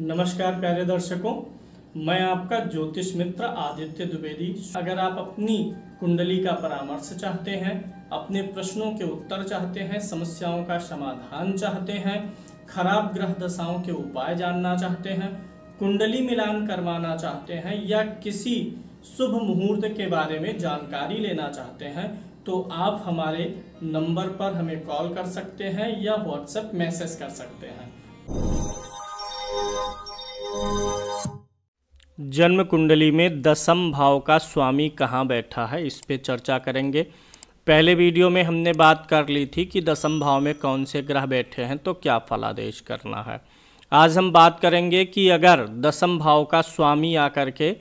नमस्कार प्यारे दर्शकों मैं आपका ज्योतिष मित्र आदित्य द्विवेदी अगर आप अपनी कुंडली का परामर्श चाहते हैं अपने प्रश्नों के उत्तर चाहते हैं समस्याओं का समाधान चाहते हैं खराब ग्रह दशाओं के उपाय जानना चाहते हैं कुंडली मिलान करवाना चाहते हैं या किसी शुभ मुहूर्त के बारे में जानकारी लेना चाहते हैं तो आप हमारे नंबर पर हमें कॉल कर सकते हैं या व्हाट्सएप मैसेज कर सकते हैं जन्म कुंडली में दसम भाव का स्वामी कहाँ बैठा है इस पे चर्चा करेंगे पहले वीडियो में हमने बात कर ली थी कि दसम भाव में कौन से ग्रह बैठे हैं तो क्या फलादेश करना है आज हम बात करेंगे कि अगर दसम भाव का स्वामी आकर के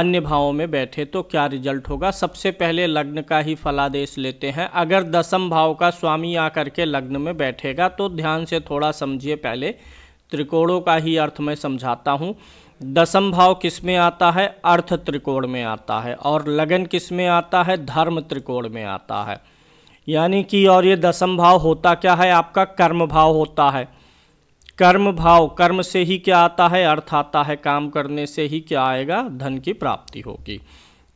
अन्य भावों में बैठे तो क्या रिजल्ट होगा सबसे पहले लग्न का ही फलादेश लेते हैं अगर दसम भाव का स्वामी आकर के लग्न में बैठेगा तो ध्यान से थोड़ा समझिए पहले त्रिकोणों का ही अर्थ मैं समझाता हूँ दसम भाव किस में आता है अर्थ त्रिकोण में आता है और लगन किस में आता है धर्म त्रिकोण में आता है यानी कि और ये दसम भाव होता क्या है आपका कर्म भाव होता है कर्म भाव कर्म से ही क्या आता है अर्थ आता है काम करने से ही क्या आएगा धन की प्राप्ति होगी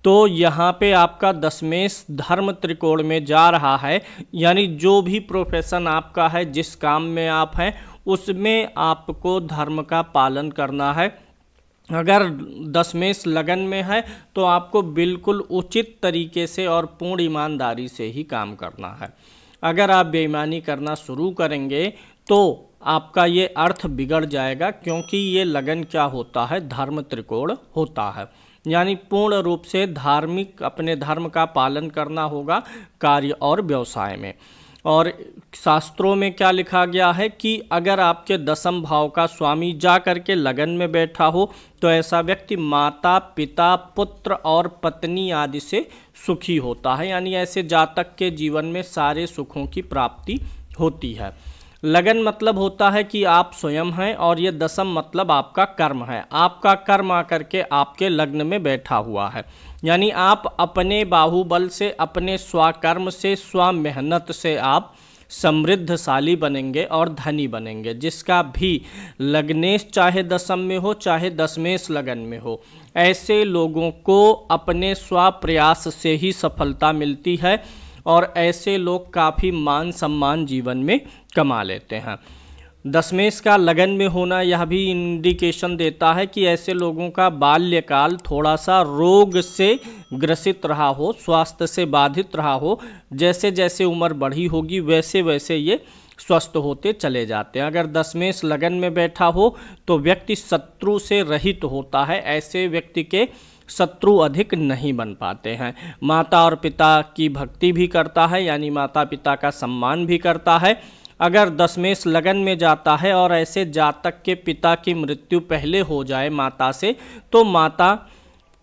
तो यहाँ पे आपका दसमेश धर्म त्रिकोण में जा रहा है यानी जो भी प्रोफेशन आपका है जिस काम में आप हैं उसमें आपको धर्म का पालन करना है अगर दशमेश लगन में है तो आपको बिल्कुल उचित तरीके से और पूर्ण ईमानदारी से ही काम करना है अगर आप बेईमानी करना शुरू करेंगे तो आपका ये अर्थ बिगड़ जाएगा क्योंकि ये लगन क्या होता है धर्म त्रिकोण होता है यानी पूर्ण रूप से धार्मिक अपने धर्म का पालन करना होगा कार्य और व्यवसाय में और शास्त्रों में क्या लिखा गया है कि अगर आपके दसम भाव का स्वामी जा करके लगन में बैठा हो तो ऐसा व्यक्ति माता पिता पुत्र और पत्नी आदि से सुखी होता है यानी ऐसे जातक के जीवन में सारे सुखों की प्राप्ति होती है लगन मतलब होता है कि आप स्वयं हैं और ये दसम मतलब आपका कर्म है आपका कर्म आकर के आपके लग्न में बैठा हुआ है यानी आप अपने बाहुबल से अपने स्वकर्म से स्व मेहनत से आप समृद्धशाली बनेंगे और धनी बनेंगे जिसका भी लग्नेश चाहे दशम में हो चाहे दसमेश लगन में हो ऐसे लोगों को अपने स्व प्रयास से ही सफलता मिलती है और ऐसे लोग काफ़ी मान सम्मान जीवन में कमा लेते हैं दसमेश का लगन में होना यह भी इंडिकेशन देता है कि ऐसे लोगों का बाल्यकाल थोड़ा सा रोग से ग्रसित रहा हो स्वास्थ्य से बाधित रहा हो जैसे जैसे उम्र बढ़ी होगी वैसे वैसे ये स्वस्थ होते चले जाते हैं अगर दसमेश लगन में बैठा हो तो व्यक्ति शत्रु से रहित होता है ऐसे व्यक्ति के शत्रु अधिक नहीं बन पाते हैं माता और पिता की भक्ति भी करता है यानी माता पिता का सम्मान भी करता है अगर दशमेश लगन में जाता है और ऐसे जातक के पिता की मृत्यु पहले हो जाए माता से तो माता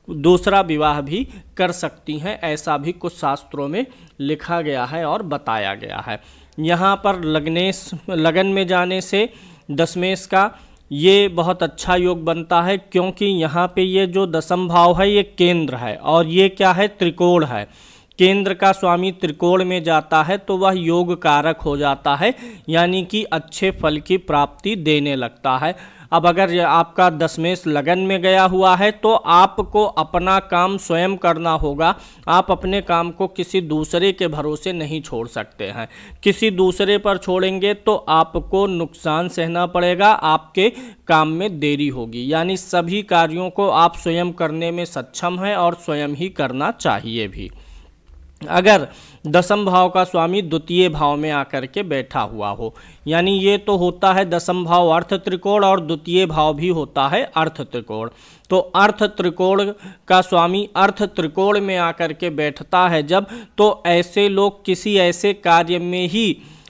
दूसरा विवाह भी कर सकती हैं ऐसा भी कुछ शास्त्रों में लिखा गया है और बताया गया है यहाँ पर लगनेश लगन में जाने से दशमेश का ये बहुत अच्छा योग बनता है क्योंकि यहाँ पे ये जो दशम भाव है ये केंद्र है और ये क्या है त्रिकोण है केंद्र का स्वामी त्रिकोण में जाता है तो वह योग कारक हो जाता है यानी कि अच्छे फल की प्राप्ति देने लगता है अब अगर आपका दशमेश लगन में गया हुआ है तो आपको अपना काम स्वयं करना होगा आप अपने काम को किसी दूसरे के भरोसे नहीं छोड़ सकते हैं किसी दूसरे पर छोड़ेंगे तो आपको नुकसान सहना पड़ेगा आपके काम में देरी होगी यानी सभी कार्यों को आप स्वयं करने में सक्षम हैं और स्वयं ही करना चाहिए भी अगर दसम भाव का स्वामी द्वितीय भाव में आकर के बैठा हुआ हो यानी ये तो होता है दसम भाव अर्थ त्रिकोण और द्वितीय भाव भी होता है अर्थ त्रिकोण तो अर्थ त्रिकोण का स्वामी अर्थ त्रिकोण में आकर के बैठता है जब तो ऐसे लोग किसी ऐसे कार्य में ही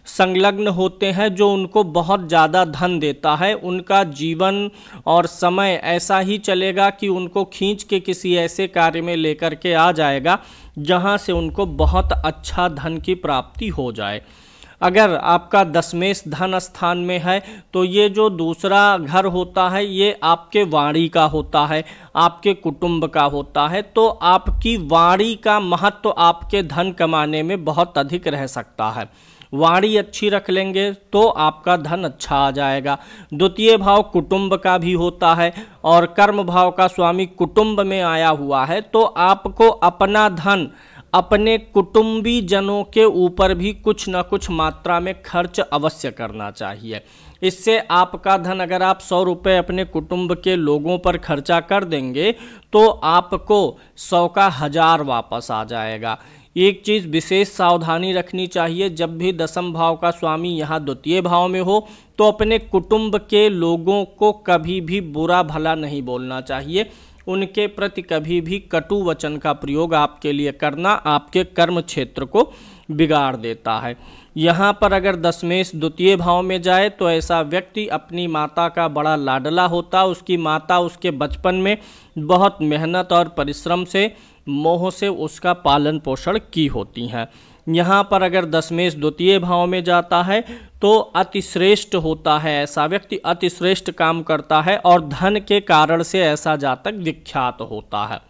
संलग्न होते हैं जो उनको बहुत ज़्यादा धन देता है उनका जीवन और समय ऐसा ही चलेगा कि उनको खींच के किसी ऐसे कार्य में लेकर के आ जाएगा जहाँ से उनको बहुत अच्छा धन की प्राप्ति हो जाए अगर आपका दसमेश धन स्थान में है तो ये जो दूसरा घर होता है ये आपके वाणी का होता है आपके कुटुंब का होता है तो आपकी वाणी का महत्व तो आपके धन कमाने में बहुत अधिक रह सकता है वाणी अच्छी रख लेंगे तो आपका धन अच्छा आ जाएगा द्वितीय भाव कुटुंब का भी होता है और कर्म भाव का स्वामी कुटुंब में आया हुआ है तो आपको अपना धन अपने कुटुंबी जनों के ऊपर भी कुछ ना कुछ मात्रा में खर्च अवश्य करना चाहिए इससे आपका धन अगर आप सौ रुपये अपने कुटुंब के लोगों पर खर्चा कर देंगे तो आपको सौ का हज़ार वापस आ जाएगा एक चीज़ विशेष सावधानी रखनी चाहिए जब भी दसम भाव का स्वामी यहाँ द्वितीय भाव में हो तो अपने कुटुंब के लोगों को कभी भी बुरा भला नहीं बोलना चाहिए उनके प्रति कभी भी कटु वचन का प्रयोग आपके लिए करना आपके कर्म क्षेत्र को बिगाड़ देता है यहाँ पर अगर दशमेश द्वितीय भाव में जाए तो ऐसा व्यक्ति अपनी माता का बड़ा लाडला होता उसकी माता उसके बचपन में बहुत मेहनत और परिश्रम से मोह से उसका पालन पोषण की होती हैं यहाँ पर अगर दशमेश द्वितीय भाव में जाता है तो अतिश्रेष्ठ होता है ऐसा व्यक्ति अतिश्रेष्ठ काम करता है और धन के कारण से ऐसा जातक विख्यात होता है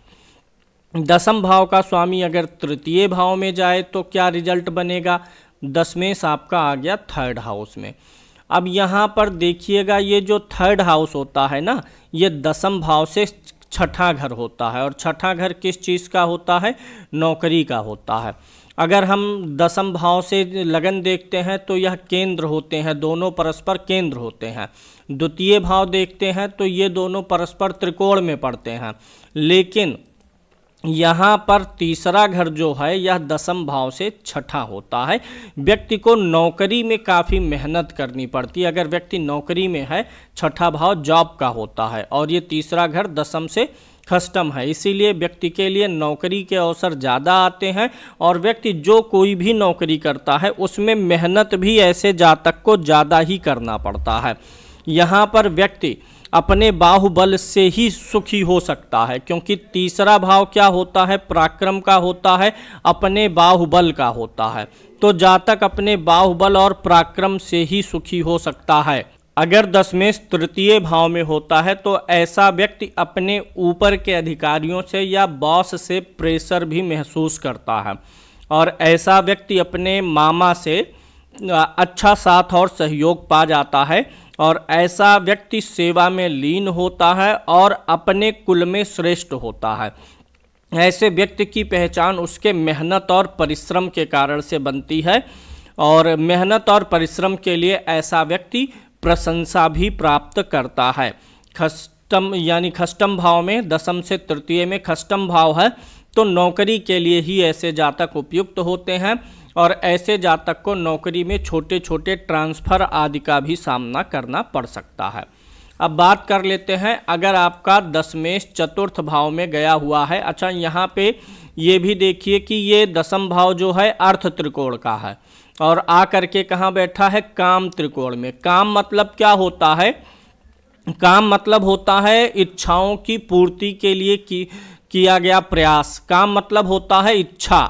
दसम भाव का स्वामी अगर तृतीय भाव में जाए तो क्या रिजल्ट बनेगा दसमेश आपका आ गया थर्ड हाउस में अब यहाँ पर देखिएगा ये जो थर्ड हाउस होता है ना ये दसम भाव से छठा घर होता है और छठा घर किस चीज़ का होता है नौकरी का होता है अगर हम दसम भाव से लगन देखते हैं तो यह केंद्र होते हैं दोनों परस्पर केंद्र होते हैं द्वितीय भाव देखते हैं तो ये दोनों परस्पर त्रिकोण में पड़ते हैं लेकिन यहाँ पर तीसरा घर जो है यह दसम भाव से छठा होता है व्यक्ति को नौकरी में काफ़ी मेहनत करनी पड़ती है अगर व्यक्ति नौकरी में है छठा भाव जॉब का होता है और ये तीसरा घर दसम से खस्टम है इसीलिए व्यक्ति के लिए नौकरी के अवसर ज़्यादा आते हैं और व्यक्ति जो कोई भी नौकरी करता है उसमें मेहनत भी ऐसे जातक को ज़्यादा ही करना पड़ता है यहाँ पर व्यक्ति अपने बाहुबल से ही सुखी हो सकता है क्योंकि तीसरा भाव क्या होता है पराक्रम का होता है अपने बाहुबल का होता है तो जातक अपने बाहुबल और पराक्रम से ही सुखी हो सकता है अगर दशमेश तृतीय भाव में होता है तो ऐसा व्यक्ति अपने ऊपर के अधिकारियों से या बॉस से प्रेशर भी महसूस करता है और ऐसा व्यक्ति अपने मामा से अच्छा साथ और सहयोग पा जाता है और ऐसा व्यक्ति सेवा में लीन होता है और अपने कुल में श्रेष्ठ होता है ऐसे व्यक्ति की पहचान उसके मेहनत और परिश्रम के कारण से बनती है और मेहनत और परिश्रम के लिए ऐसा व्यक्ति प्रशंसा भी प्राप्त करता है खष्टम यानी खष्टम भाव में दसम से तृतीय में खष्टम भाव है तो नौकरी के लिए ही ऐसे जातक उपयुक्त होते हैं और ऐसे जातक को नौकरी में छोटे छोटे ट्रांसफ़र आदि का भी सामना करना पड़ सकता है अब बात कर लेते हैं अगर आपका दसमेश चतुर्थ भाव में गया हुआ है अच्छा यहाँ पे ये भी देखिए कि ये दसम भाव जो है अर्थ त्रिकोण का है और आ करके कहाँ बैठा है काम त्रिकोण में काम मतलब क्या होता है काम मतलब होता है इच्छाओं की पूर्ति के लिए की, किया गया प्रयास काम मतलब होता है इच्छा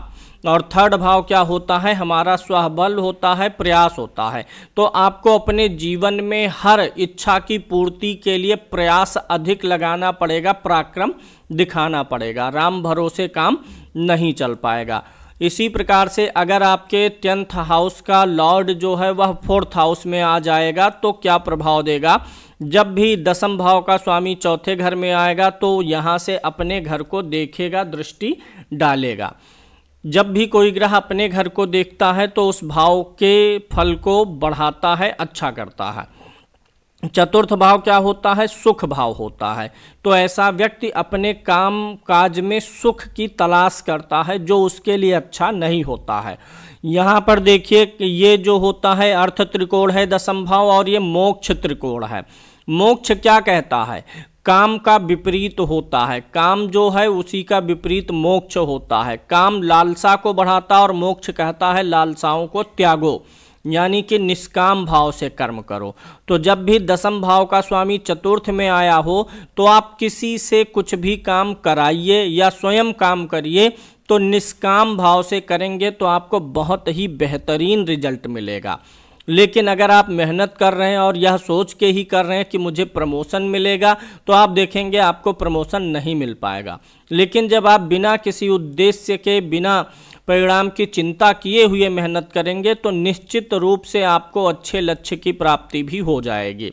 और थर्ड भाव क्या होता है हमारा स्वबल होता है प्रयास होता है तो आपको अपने जीवन में हर इच्छा की पूर्ति के लिए प्रयास अधिक लगाना पड़ेगा पराक्रम दिखाना पड़ेगा राम भरोसे काम नहीं चल पाएगा इसी प्रकार से अगर आपके टेंथ हाउस का लॉर्ड जो है वह फोर्थ हाउस में आ जाएगा तो क्या प्रभाव देगा जब भी दसम भाव का स्वामी चौथे घर में आएगा तो यहाँ से अपने घर को देखेगा दृष्टि डालेगा जब भी कोई ग्रह अपने घर को देखता है तो उस भाव के फल को बढ़ाता है अच्छा करता है चतुर्थ भाव क्या होता है सुख भाव होता है तो ऐसा व्यक्ति अपने काम काज में सुख की तलाश करता है जो उसके लिए अच्छा नहीं होता है यहाँ पर देखिए ये जो होता है अर्थ त्रिकोण है दशम भाव और ये मोक्ष त्रिकोण है मोक्ष क्या कहता है काम का विपरीत होता है काम जो है उसी का विपरीत मोक्ष होता है काम लालसा को बढ़ाता और मोक्ष कहता है लालसाओं को त्यागो यानी कि निष्काम भाव से कर्म करो तो जब भी दसम भाव का स्वामी चतुर्थ में आया हो तो आप किसी से कुछ भी काम कराइए या स्वयं काम करिए तो निष्काम भाव से करेंगे तो आपको बहुत ही बेहतरीन रिजल्ट मिलेगा लेकिन अगर आप मेहनत कर रहे हैं और यह सोच के ही कर रहे हैं कि मुझे प्रमोशन मिलेगा तो आप देखेंगे आपको प्रमोशन नहीं मिल पाएगा लेकिन जब आप बिना किसी उद्देश्य के बिना परिणाम की चिंता किए हुए मेहनत करेंगे तो निश्चित रूप से आपको अच्छे लक्ष्य की प्राप्ति भी हो जाएगी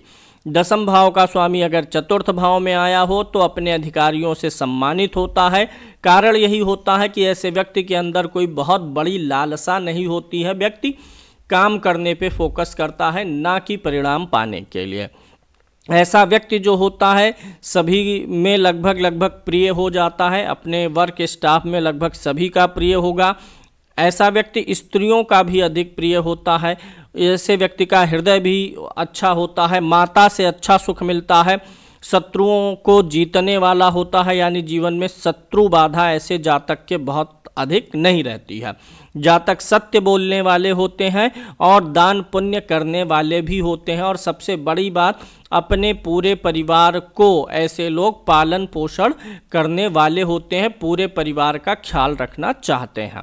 दसम भाव का स्वामी अगर चतुर्थ भाव में आया हो तो अपने अधिकारियों से सम्मानित होता है कारण यही होता है कि ऐसे व्यक्ति के अंदर कोई बहुत बड़ी लालसा नहीं होती है व्यक्ति काम करने पे फोकस करता है ना कि परिणाम पाने के लिए ऐसा व्यक्ति जो होता है सभी में लगभग लगभग प्रिय हो जाता है अपने वर्क स्टाफ में लगभग सभी का प्रिय होगा ऐसा व्यक्ति स्त्रियों का भी अधिक प्रिय होता है ऐसे व्यक्ति का हृदय भी अच्छा होता है माता से अच्छा सुख मिलता है शत्रुओं को जीतने वाला होता है यानी जीवन में शत्रु बाधा ऐसे जातक के बहुत अधिक नहीं रहती है जातक सत्य बोलने वाले होते हैं और दान पुण्य करने वाले भी होते हैं और सबसे बड़ी बात अपने पूरे परिवार को ऐसे लोग पालन पोषण करने वाले होते हैं पूरे परिवार का ख्याल रखना चाहते हैं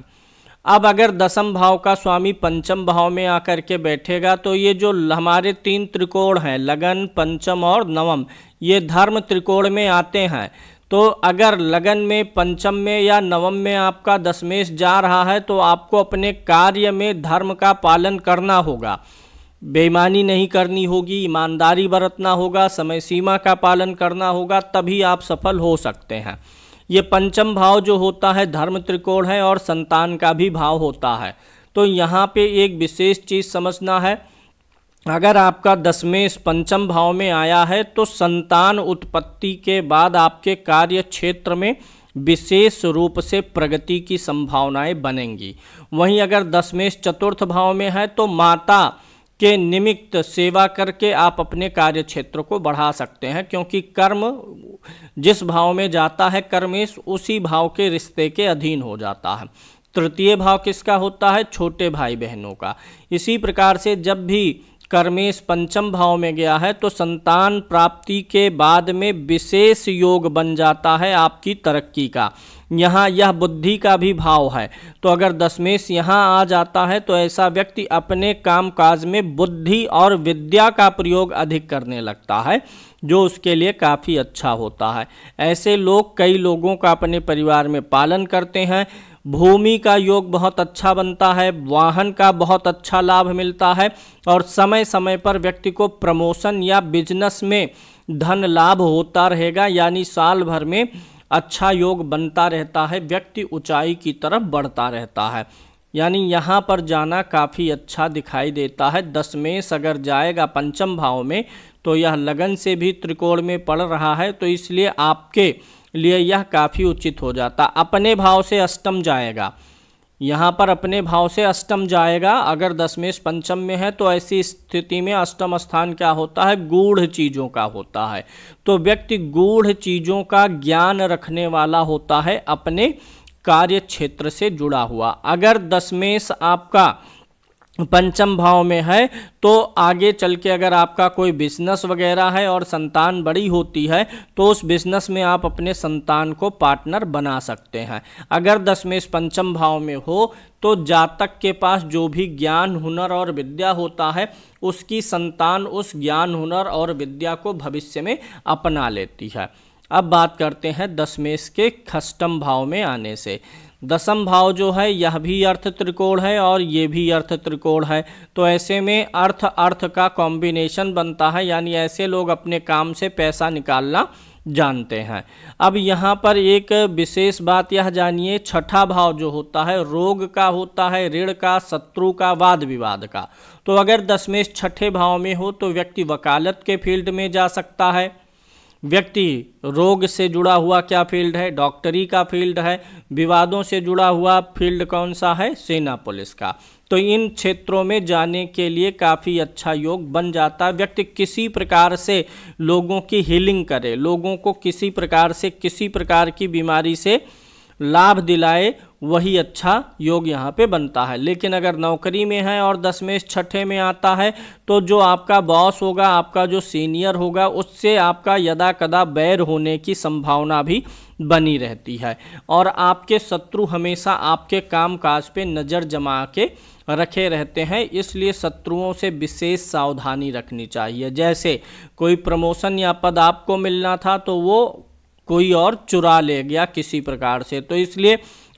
अब अगर दसम भाव का स्वामी पंचम भाव में आकर के बैठेगा तो ये जो हमारे तीन त्रिकोण हैं लगन पंचम और नवम ये धर्म त्रिकोण में आते हैं तो अगर लगन में पंचम में या नवम में आपका दशमेश जा रहा है तो आपको अपने कार्य में धर्म का पालन करना होगा बेईमानी नहीं करनी होगी ईमानदारी बरतना होगा समय सीमा का पालन करना होगा तभी आप सफल हो सकते हैं ये पंचम भाव जो होता है धर्म त्रिकोण है और संतान का भी भाव होता है तो यहाँ पे एक विशेष चीज़ समझना है अगर आपका दसवें पंचम भाव में आया है तो संतान उत्पत्ति के बाद आपके कार्य क्षेत्र में विशेष रूप से प्रगति की संभावनाएं बनेंगी वहीं अगर दसवें चतुर्थ भाव में है तो माता के निमित्त सेवा करके आप अपने कार्य क्षेत्र को बढ़ा सकते हैं क्योंकि कर्म जिस भाव में जाता है कर्मेश उसी भाव के रिश्ते के अधीन हो जाता है तृतीय भाव किसका होता है छोटे भाई बहनों का इसी प्रकार से जब भी कर्मेश पंचम भाव में गया है तो संतान प्राप्ति के बाद में विशेष योग बन जाता है आपकी तरक्की का यहाँ यह बुद्धि का भी भाव है तो अगर दशमेश यहाँ आ जाता है तो ऐसा व्यक्ति अपने कामकाज में बुद्धि और विद्या का प्रयोग अधिक करने लगता है जो उसके लिए काफ़ी अच्छा होता है ऐसे लोग कई लोगों का अपने परिवार में पालन करते हैं भूमि का योग बहुत अच्छा बनता है वाहन का बहुत अच्छा लाभ मिलता है और समय समय पर व्यक्ति को प्रमोशन या बिजनेस में धन लाभ होता रहेगा यानी साल भर में अच्छा योग बनता रहता है व्यक्ति ऊंचाई की तरफ बढ़ता रहता है यानी यहाँ पर जाना काफ़ी अच्छा दिखाई देता है दसमेश अगर जाएगा पंचम भाव में तो यह लगन से भी त्रिकोण में पड़ रहा है तो इसलिए आपके लिए यह काफ़ी उचित हो जाता अपने भाव से अष्टम जाएगा यहाँ पर अपने भाव से अष्टम जाएगा अगर दशमेश पंचम में है तो ऐसी स्थिति में अष्टम स्थान क्या होता है गूढ़ चीज़ों का होता है तो व्यक्ति गूढ़ चीज़ों का ज्ञान रखने वाला होता है अपने कार्य क्षेत्र से जुड़ा हुआ अगर दशमेश आपका पंचम भाव में है तो आगे चल के अगर आपका कोई बिजनेस वगैरह है और संतान बड़ी होती है तो उस बिजनेस में आप अपने संतान को पार्टनर बना सकते हैं अगर दशमेश पंचम भाव में हो तो जातक के पास जो भी ज्ञान हुनर और विद्या होता है उसकी संतान उस ज्ञान हुनर और विद्या को भविष्य में अपना लेती है अब बात करते हैं दसमेश के खष्टम भाव में आने से दसम भाव जो है यह भी अर्थ त्रिकोण है और ये भी अर्थ त्रिकोण है तो ऐसे में अर्थ अर्थ का कॉम्बिनेशन बनता है यानी ऐसे लोग अपने काम से पैसा निकालना जानते हैं अब यहाँ पर एक विशेष बात यह जानिए छठा भाव जो होता है रोग का होता है ऋण का शत्रु का वाद विवाद का तो अगर दसमेश छठे भाव में हो तो व्यक्ति वकालत के फील्ड में जा सकता है व्यक्ति रोग से जुड़ा हुआ क्या फील्ड है डॉक्टरी का फील्ड है विवादों से जुड़ा हुआ फील्ड कौन सा है सेना पुलिस का तो इन क्षेत्रों में जाने के लिए काफ़ी अच्छा योग बन जाता है व्यक्ति किसी प्रकार से लोगों की हीलिंग करे लोगों को किसी प्रकार से किसी प्रकार की बीमारी से लाभ दिलाए वही अच्छा योग यहाँ पे बनता है लेकिन अगर नौकरी में है और दस में छठे में आता है तो जो आपका बॉस होगा आपका जो सीनियर होगा उससे आपका यदा कदा बैर होने की संभावना भी बनी रहती है और आपके शत्रु हमेशा आपके काम काज पे नज़र जमा के रखे रहते हैं इसलिए शत्रुओं से विशेष सावधानी रखनी चाहिए जैसे कोई प्रमोशन या पद आपको मिलना था तो वो कोई और चुरा ले गया किसी प्रकार से तो इसलिए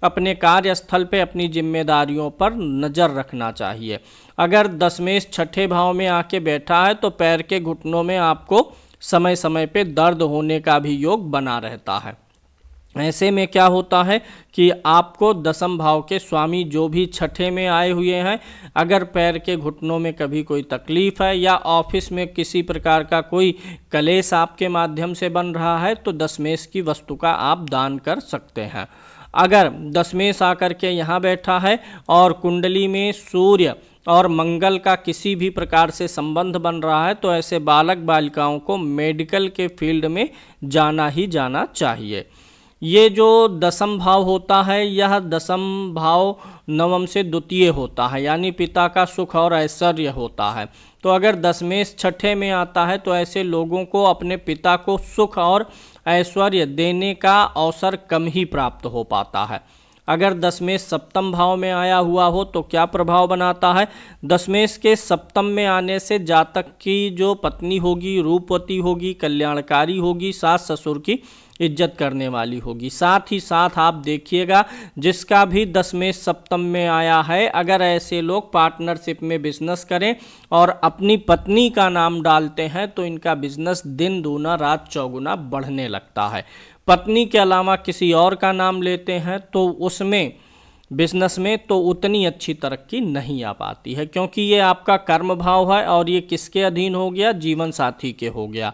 अपने कार्यस्थल पे अपनी जिम्मेदारियों पर नज़र रखना चाहिए अगर दसमेश छठे भाव में आके बैठा है तो पैर के घुटनों में आपको समय समय पे दर्द होने का भी योग बना रहता है ऐसे में क्या होता है कि आपको दसम भाव के स्वामी जो भी छठे में आए हुए हैं अगर पैर के घुटनों में कभी कोई तकलीफ़ है या ऑफिस में किसी प्रकार का कोई कलेश आपके माध्यम से बन रहा है तो दसमेश की वस्तु का आप दान कर सकते हैं अगर दसमेश आकर के यहाँ बैठा है और कुंडली में सूर्य और मंगल का किसी भी प्रकार से संबंध बन रहा है तो ऐसे बालक बालिकाओं को मेडिकल के फील्ड में जाना ही जाना चाहिए ये जो दसम भाव होता है यह दसम भाव नवम से द्वितीय होता है यानी पिता का सुख और ऐश्वर्य होता है तो अगर दसमेश छठे में आता है तो ऐसे लोगों को अपने पिता को सुख और ऐश्वर्य देने का अवसर कम ही प्राप्त हो पाता है अगर दसमेश सप्तम भाव में आया हुआ हो तो क्या प्रभाव बनाता है दसमेश के सप्तम में आने से जातक की जो पत्नी होगी रूपवती होगी कल्याणकारी होगी सास ससुर की इज्जत करने वाली होगी साथ ही साथ आप देखिएगा जिसका भी दसवें सप्तम में आया है अगर ऐसे लोग पार्टनरशिप में बिजनेस करें और अपनी पत्नी का नाम डालते हैं तो इनका बिजनेस दिन दूना रात चौगुना बढ़ने लगता है पत्नी के अलावा किसी और का नाम लेते हैं तो उसमें बिजनेस में तो उतनी अच्छी तरक्की नहीं आ पाती है क्योंकि ये आपका कर्म भाव है और ये किसके अधीन हो गया जीवन साथी के हो गया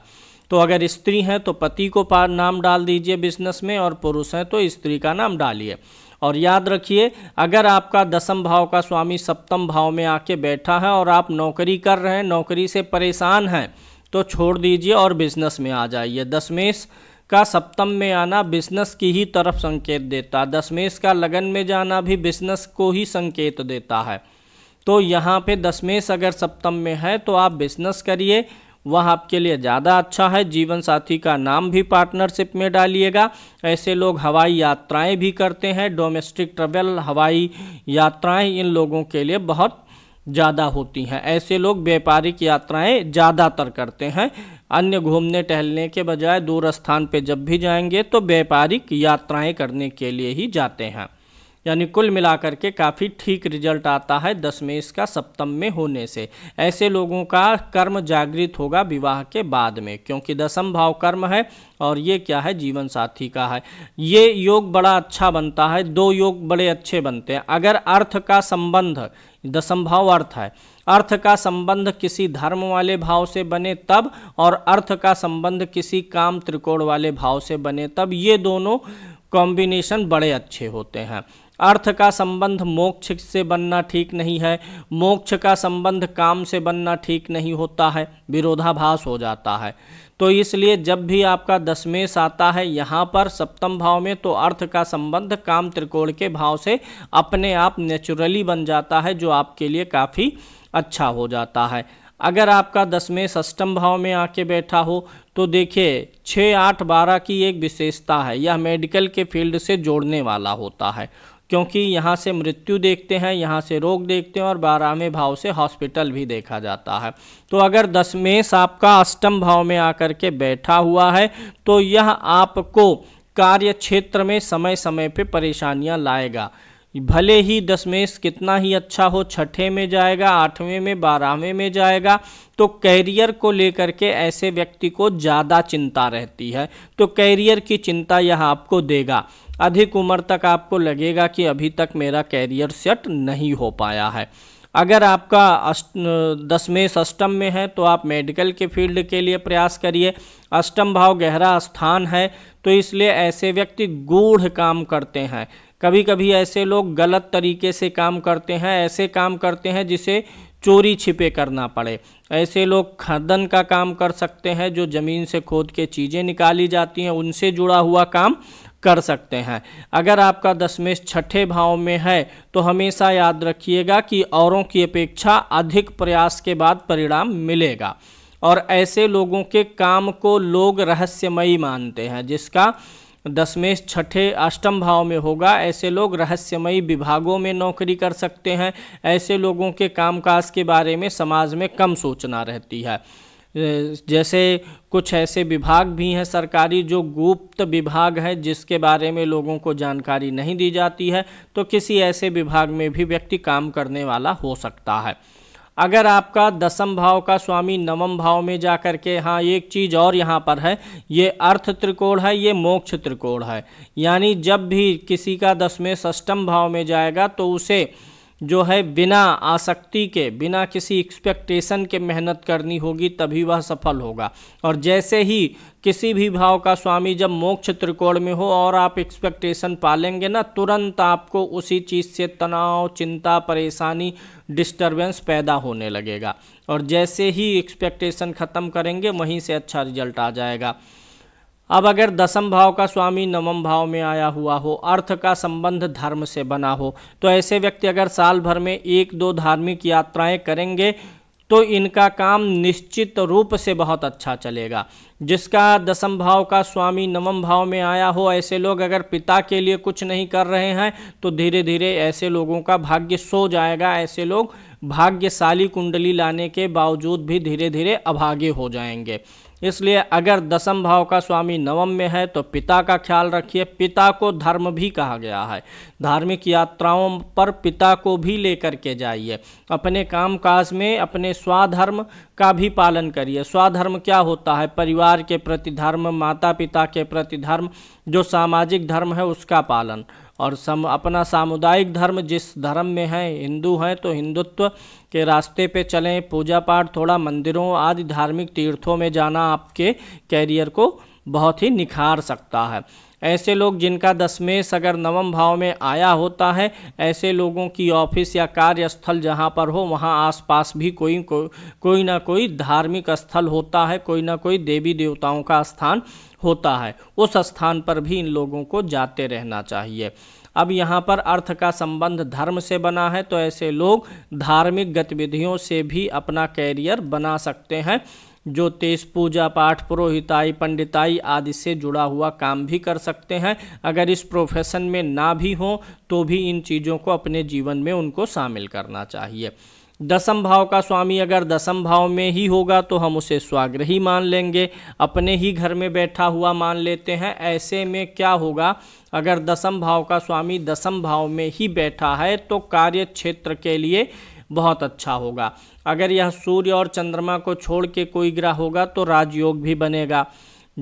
तो अगर स्त्री हैं तो पति को पार नाम डाल दीजिए बिजनेस में और पुरुष हैं तो स्त्री का नाम डालिए और याद रखिए अगर आपका दसम भाव का स्वामी सप्तम भाव में आके बैठा है और आप नौकरी कर रहे हैं नौकरी से परेशान हैं तो छोड़ दीजिए और बिजनेस में आ जाइए दसमेश का सप्तम में आना बिजनेस की ही तरफ संकेत देता है दसमेश का लगन में जाना भी बिजनेस को ही संकेत देता है तो यहाँ पे दसमेश अगर सप्तम में है तो आप बिजनेस करिए वह आपके लिए ज़्यादा अच्छा है जीवन साथी का नाम भी पार्टनरशिप में डालिएगा ऐसे लोग हवाई यात्राएं भी करते हैं डोमेस्टिक ट्रेवल हवाई यात्राएं इन लोगों के लिए बहुत ज़्यादा होती हैं ऐसे लोग व्यापारिक यात्राएं ज़्यादातर करते हैं अन्य घूमने टहलने के बजाय दूर स्थान पर जब भी जाएंगे तो व्यापारिक यात्राएँ करने के लिए ही जाते हैं यानी कुल मिलाकर के काफ़ी ठीक रिजल्ट आता है में इसका सप्तम में होने से ऐसे लोगों का कर्म जागृत होगा विवाह के बाद में क्योंकि दसम भाव कर्म है और ये क्या है जीवन साथी का है ये योग बड़ा अच्छा बनता है दो योग बड़े अच्छे बनते हैं अगर अर्थ का संबंध दसम भाव अर्थ है अर्थ का संबंध किसी धर्म वाले भाव से बने तब और अर्थ का संबंध किसी काम त्रिकोण वाले भाव से बने तब ये दोनों कॉम्बिनेशन बड़े अच्छे होते हैं अर्थ का संबंध मोक्ष से बनना ठीक नहीं है मोक्ष का संबंध काम से बनना ठीक नहीं होता है विरोधाभास हो जाता है तो इसलिए जब भी आपका दशमेश आता है यहाँ पर सप्तम भाव में तो अर्थ का संबंध काम त्रिकोण के भाव से अपने आप नेचुरली बन जाता है जो आपके लिए काफ़ी अच्छा हो जाता है अगर आपका दसवें सष्टम भाव में आके बैठा हो तो देखिए छः आठ बारह की एक विशेषता है यह मेडिकल के फील्ड से जोड़ने वाला होता है क्योंकि यहाँ से मृत्यु देखते हैं यहाँ से रोग देखते हैं और बारहवें भाव से हॉस्पिटल भी देखा जाता है तो अगर दसमेश आपका अष्टम भाव में आकर के बैठा हुआ है तो यह आपको कार्य क्षेत्र में समय समय पे परेशानियाँ लाएगा भले ही दसमेश कितना ही अच्छा हो छठे में जाएगा आठवें में बारहवें में जाएगा तो कैरियर को लेकर के ऐसे व्यक्ति को ज़्यादा चिंता रहती है तो कैरियर की चिंता यह आपको देगा अधिक उम्र तक आपको लगेगा कि अभी तक मेरा कैरियर सेट नहीं हो पाया है अगर आपका दसवें अष्टम में है तो आप मेडिकल के फील्ड के लिए प्रयास करिए अष्टम भाव गहरा स्थान है तो इसलिए ऐसे व्यक्ति गूढ़ काम करते हैं कभी कभी ऐसे लोग गलत तरीके से काम करते हैं ऐसे काम करते हैं जिसे चोरी छिपे करना पड़े ऐसे लोग खदन का काम कर सकते हैं जो ज़मीन से खोद के चीज़ें निकाली जाती हैं उनसे जुड़ा हुआ काम कर सकते हैं अगर आपका दशमेश छठे भाव में है तो हमेशा याद रखिएगा कि औरों की अपेक्षा अधिक प्रयास के बाद परिणाम मिलेगा और ऐसे लोगों के काम को लोग रहस्यमयी मानते हैं जिसका दसवें छठे अष्टम भाव में होगा ऐसे लोग रहस्यमयी विभागों में नौकरी कर सकते हैं ऐसे लोगों के कामकाज के बारे में समाज में कम सोचना रहती है जैसे कुछ ऐसे विभाग भी हैं सरकारी जो गुप्त विभाग है जिसके बारे में लोगों को जानकारी नहीं दी जाती है तो किसी ऐसे विभाग में भी व्यक्ति काम करने वाला हो सकता है अगर आपका दसम भाव का स्वामी नवम भाव में जा कर के हाँ एक चीज़ और यहाँ पर है ये अर्थ त्रिकोण है ये मोक्ष त्रिकोण है यानी जब भी किसी का दसवें सष्टम भाव में जाएगा तो उसे जो है बिना आसक्ति के बिना किसी एक्सपेक्टेशन के मेहनत करनी होगी तभी वह सफल होगा और जैसे ही किसी भी भाव का स्वामी जब मोक्ष त्रिकोण में हो और आप एक्सपेक्टेशन पालेंगे ना तुरंत आपको उसी चीज़ से तनाव चिंता परेशानी डिस्टरबेंस पैदा होने लगेगा और जैसे ही एक्सपेक्टेशन ख़त्म करेंगे वहीं से अच्छा रिजल्ट आ जाएगा अब अगर दसम भाव का स्वामी नवम भाव में आया हुआ हो अर्थ का संबंध धर्म से बना हो तो ऐसे व्यक्ति अगर साल भर में एक दो धार्मिक यात्राएं करेंगे तो इनका काम निश्चित रूप से बहुत अच्छा चलेगा जिसका दसम भाव का स्वामी नवम भाव में आया हो ऐसे लोग अगर पिता के लिए कुछ नहीं कर रहे हैं तो धीरे धीरे ऐसे लोगों का भाग्य सो जाएगा ऐसे लोग भाग्यशाली कुंडली लाने के बावजूद भी धीरे धीरे अभागे हो जाएंगे इसलिए अगर दसम भाव का स्वामी नवम में है तो पिता का ख्याल रखिए पिता को धर्म भी कहा गया है धार्मिक यात्राओं पर पिता को भी लेकर के जाइए अपने काम काज में अपने स्वाधर्म का भी पालन करिए स्वाधर्म क्या होता है परिवार के प्रति धर्म माता पिता के प्रति धर्म जो सामाजिक धर्म है उसका पालन और सम अपना सामुदायिक धर्म जिस धर्म में हैं हिंदू हैं तो हिंदुत्व के रास्ते पे चलें पूजा पाठ थोड़ा मंदिरों आदि धार्मिक तीर्थों में जाना आपके कैरियर को बहुत ही निखार सकता है ऐसे लोग जिनका दशमेश अगर नवम भाव में आया होता है ऐसे लोगों की ऑफिस या कार्यस्थल जहाँ पर हो वहाँ आसपास भी कोई को, कोई ना कोई धार्मिक स्थल होता है कोई ना कोई देवी देवताओं का स्थान होता है उस स्थान पर भी इन लोगों को जाते रहना चाहिए अब यहाँ पर अर्थ का संबंध धर्म से बना है तो ऐसे लोग धार्मिक गतिविधियों से भी अपना कैरियर बना सकते हैं जो तेज पूजा पाठ पुरोहिताई पंडिताई आदि से जुड़ा हुआ काम भी कर सकते हैं अगर इस प्रोफेशन में ना भी हो तो भी इन चीज़ों को अपने जीवन में उनको शामिल करना चाहिए दसम भाव का स्वामी अगर दसम भाव में ही होगा तो हम उसे स्वाग्रही मान लेंगे अपने ही घर में बैठा हुआ मान लेते हैं ऐसे में क्या होगा अगर दसम भाव का स्वामी दसम भाव में ही बैठा है तो कार्य क्षेत्र के लिए बहुत अच्छा होगा अगर यह सूर्य और चंद्रमा को छोड़ के कोई ग्रह होगा तो राजयोग भी बनेगा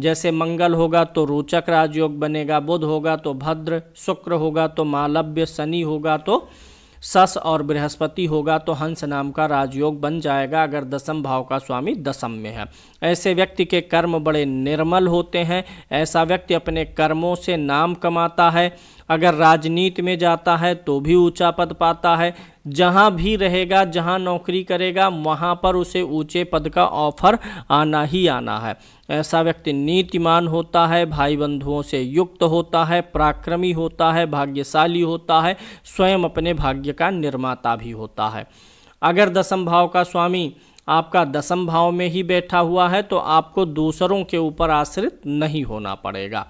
जैसे मंगल होगा तो रोचक राजयोग बनेगा बुध होगा तो भद्र शुक्र होगा तो मालव्य शनि होगा तो सस और बृहस्पति होगा तो हंस नाम का राजयोग बन जाएगा अगर दसम भाव का स्वामी दसम में है ऐसे व्यक्ति के कर्म बड़े निर्मल होते हैं ऐसा व्यक्ति अपने कर्मों से नाम कमाता है अगर राजनीति में जाता है तो भी ऊंचा पद पाता है जहां भी रहेगा जहां नौकरी करेगा वहां पर उसे ऊंचे पद का ऑफर आना ही आना है ऐसा व्यक्ति नीतिमान होता है भाई बंधुओं से युक्त होता है पराक्रमी होता है भाग्यशाली होता है स्वयं अपने भाग्य का निर्माता भी होता है अगर दसम भाव का स्वामी आपका दसम भाव में ही बैठा हुआ है तो आपको दूसरों के ऊपर आश्रित नहीं होना पड़ेगा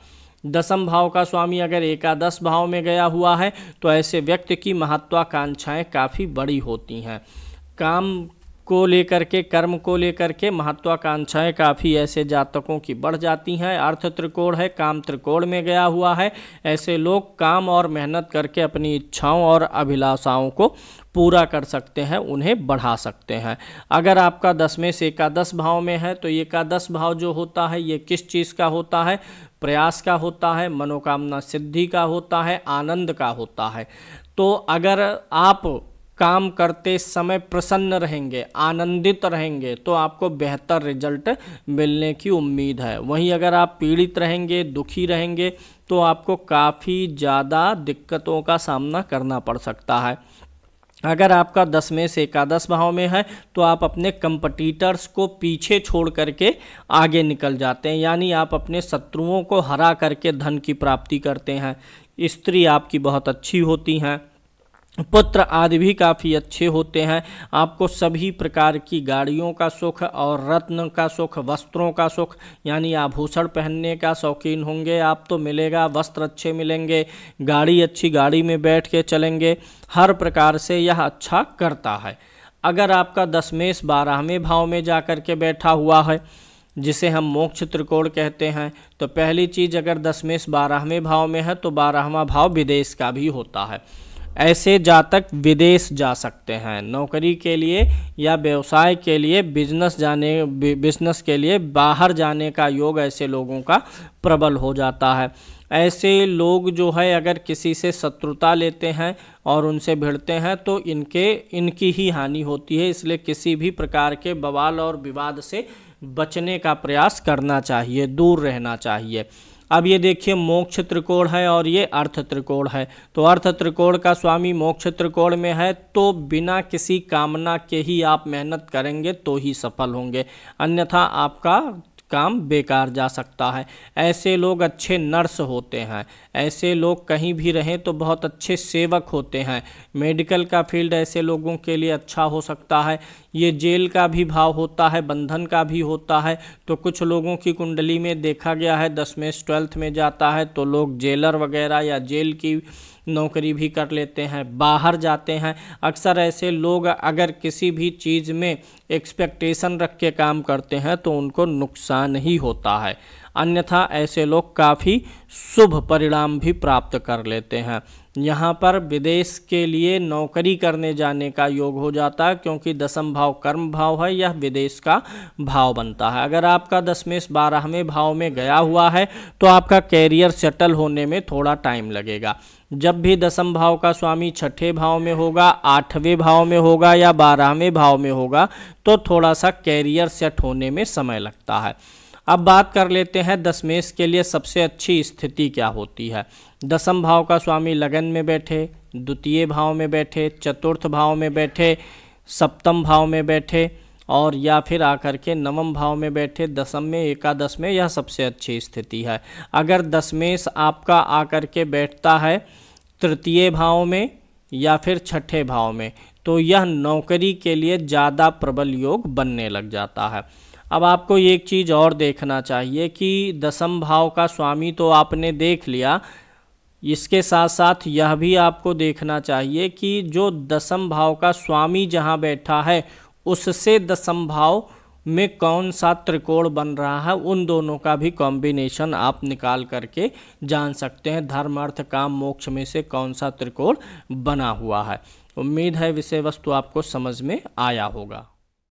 दसम भाव का स्वामी अगर एकादश भाव में गया हुआ है तो ऐसे व्यक्ति की महत्वाकांक्षाएँ काफ़ी बड़ी होती हैं काम को लेकर के कर्म को लेकर के महत्वाकांक्षाएँ काफ़ी ऐसे जातकों की बढ़ जाती हैं अर्थ त्रिकोण है काम त्रिकोण में गया हुआ है ऐसे लोग काम और मेहनत करके अपनी इच्छाओं और अभिलाषाओं को पूरा कर सकते हैं उन्हें बढ़ा सकते हैं अगर आपका दसवें से एकादश भाव में है तो एकादश भाव जो होता है ये किस चीज़ का होता है प्रयास का होता है मनोकामना सिद्धि का होता है आनंद का होता है तो अगर आप काम करते समय प्रसन्न रहेंगे आनंदित रहेंगे तो आपको बेहतर रिजल्ट मिलने की उम्मीद है वहीं अगर आप पीड़ित रहेंगे दुखी रहेंगे तो आपको काफ़ी ज़्यादा दिक्कतों का सामना करना पड़ सकता है अगर आपका दस में से एकादश भाव में है तो आप अपने कंपटीटर्स को पीछे छोड़ करके आगे निकल जाते हैं यानी आप अपने शत्रुओं को हरा करके धन की प्राप्ति करते हैं स्त्री आपकी बहुत अच्छी होती हैं पुत्र आदि भी काफ़ी अच्छे होते हैं आपको सभी प्रकार की गाड़ियों का सुख और रत्न का सुख वस्त्रों का सुख यानी आभूषण पहनने का शौकीन होंगे आप तो मिलेगा वस्त्र अच्छे मिलेंगे गाड़ी अच्छी गाड़ी में बैठ के चलेंगे हर प्रकार से यह अच्छा करता है अगर आपका दसमेश बारहवें भाव में जा कर के बैठा हुआ है जिसे हम मोक्ष त्रिकोण कहते हैं तो पहली चीज़ अगर दसमेश बारहवें भाव में है तो बारहवा भाव विदेश का भी होता है ऐसे जातक विदेश जा सकते हैं नौकरी के लिए या व्यवसाय के लिए बिजनेस जाने बिजनेस के लिए बाहर जाने का योग ऐसे लोगों का प्रबल हो जाता है ऐसे लोग जो है अगर किसी से शत्रुता लेते हैं और उनसे भिड़ते हैं तो इनके इनकी ही हानि होती है इसलिए किसी भी प्रकार के बवाल और विवाद से बचने का प्रयास करना चाहिए दूर रहना चाहिए अब ये देखिए मोक्ष त्रिकोण है और ये अर्थ त्रिकोण है तो अर्थ त्रिकोण का स्वामी मोक्ष त्रिकोण में है तो बिना किसी कामना के ही आप मेहनत करेंगे तो ही सफल होंगे अन्यथा आपका काम बेकार जा सकता है ऐसे लोग अच्छे नर्स होते हैं ऐसे लोग कहीं भी रहें तो बहुत अच्छे सेवक होते हैं मेडिकल का फील्ड ऐसे लोगों के लिए अच्छा हो सकता है ये जेल का भी भाव होता है बंधन का भी होता है तो कुछ लोगों की कुंडली में देखा गया है दसवें ट्वेल्थ में जाता है तो लोग जेलर वगैरह या जेल की नौकरी भी कर लेते हैं बाहर जाते हैं अक्सर ऐसे लोग अगर किसी भी चीज़ में एक्सपेक्टेशन रख के काम करते हैं तो उनको नुकसान ही होता है अन्यथा ऐसे लोग काफ़ी शुभ परिणाम भी प्राप्त कर लेते हैं यहाँ पर विदेश के लिए नौकरी करने जाने का योग हो जाता है क्योंकि दसम भाव कर्म भाव है यह विदेश का भाव बनता है अगर आपका दसवें बारहवें भाव में गया हुआ है तो आपका कैरियर सेटल होने में थोड़ा टाइम लगेगा जब भी दसम भाव का स्वामी छठे भाव में होगा आठवें भाव में होगा या बारहवें भाव में होगा तो थोड़ा सा कैरियर सेट होने में समय लगता है अब बात कर लेते हैं दसमेश के लिए सबसे अच्छी स्थिति क्या होती है दसम भाव का स्वामी लगन में बैठे द्वितीय भाव में बैठे चतुर्थ भाव में बैठे सप्तम भाव में बैठे और या फिर आकर के नवम भाव में बैठे दसम में एकादश में यह सबसे अच्छी स्थिति है अगर दसमेश आपका आकर के बैठता है तृतीय भाव में या फिर छठे भाव में तो यह नौकरी के लिए ज़्यादा प्रबल योग बनने लग जाता है अब आपको एक चीज़ और देखना चाहिए कि दसम भाव का स्वामी तो आपने देख लिया इसके साथ साथ यह भी आपको देखना चाहिए कि जो दसम भाव का स्वामी जहाँ बैठा है उससे दसम भाव में कौन सा त्रिकोण बन रहा है उन दोनों का भी कॉम्बिनेशन आप निकाल करके जान सकते हैं धर्म अर्थ काम मोक्ष में से कौन सा त्रिकोण बना हुआ है उम्मीद है विषय वस्तु आपको समझ में आया होगा